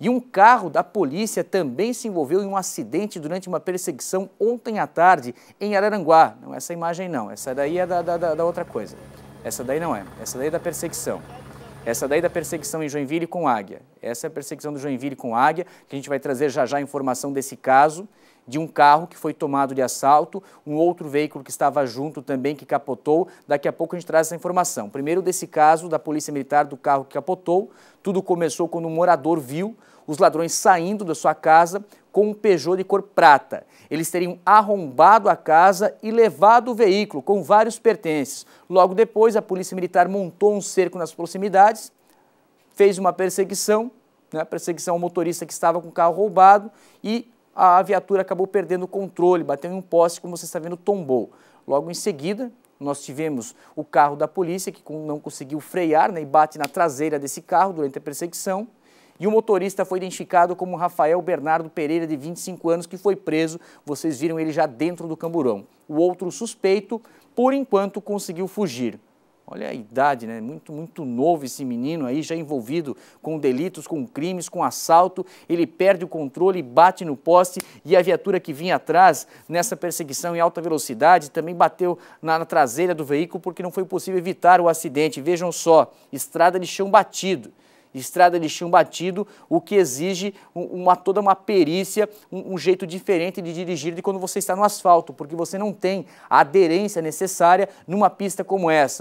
E um carro da polícia também se envolveu em um acidente durante uma perseguição ontem à tarde em Araranguá. Não, essa imagem não, essa daí é da, da, da outra coisa. Essa daí não é, essa daí é da perseguição. Essa daí é da perseguição em Joinville com águia. Essa é a perseguição do Joinville com águia, que a gente vai trazer já já a informação desse caso de um carro que foi tomado de assalto, um outro veículo que estava junto também que capotou. Daqui a pouco a gente traz essa informação. Primeiro desse caso da Polícia Militar do carro que capotou, tudo começou quando um morador viu os ladrões saindo da sua casa com um Peugeot de cor prata. Eles teriam arrombado a casa e levado o veículo com vários pertences. Logo depois, a Polícia Militar montou um cerco nas proximidades, fez uma perseguição, né, perseguição ao motorista que estava com o carro roubado e a viatura acabou perdendo o controle, bateu em um poste, como você está vendo, tombou. Logo em seguida, nós tivemos o carro da polícia que não conseguiu frear né, e bate na traseira desse carro durante a perseguição. E o motorista foi identificado como Rafael Bernardo Pereira, de 25 anos, que foi preso. Vocês viram ele já dentro do camburão. O outro suspeito, por enquanto, conseguiu fugir. Olha a idade, né? Muito, muito novo esse menino aí, já envolvido com delitos, com crimes, com assalto. Ele perde o controle, bate no poste e a viatura que vinha atrás nessa perseguição em alta velocidade também bateu na, na traseira do veículo porque não foi possível evitar o acidente. Vejam só, estrada de chão batido estrada de chão batido, o que exige uma, toda uma perícia, um, um, jeito diferente de dirigir de quando você está no asfalto, porque você não tem a aderência necessária numa pista como essa.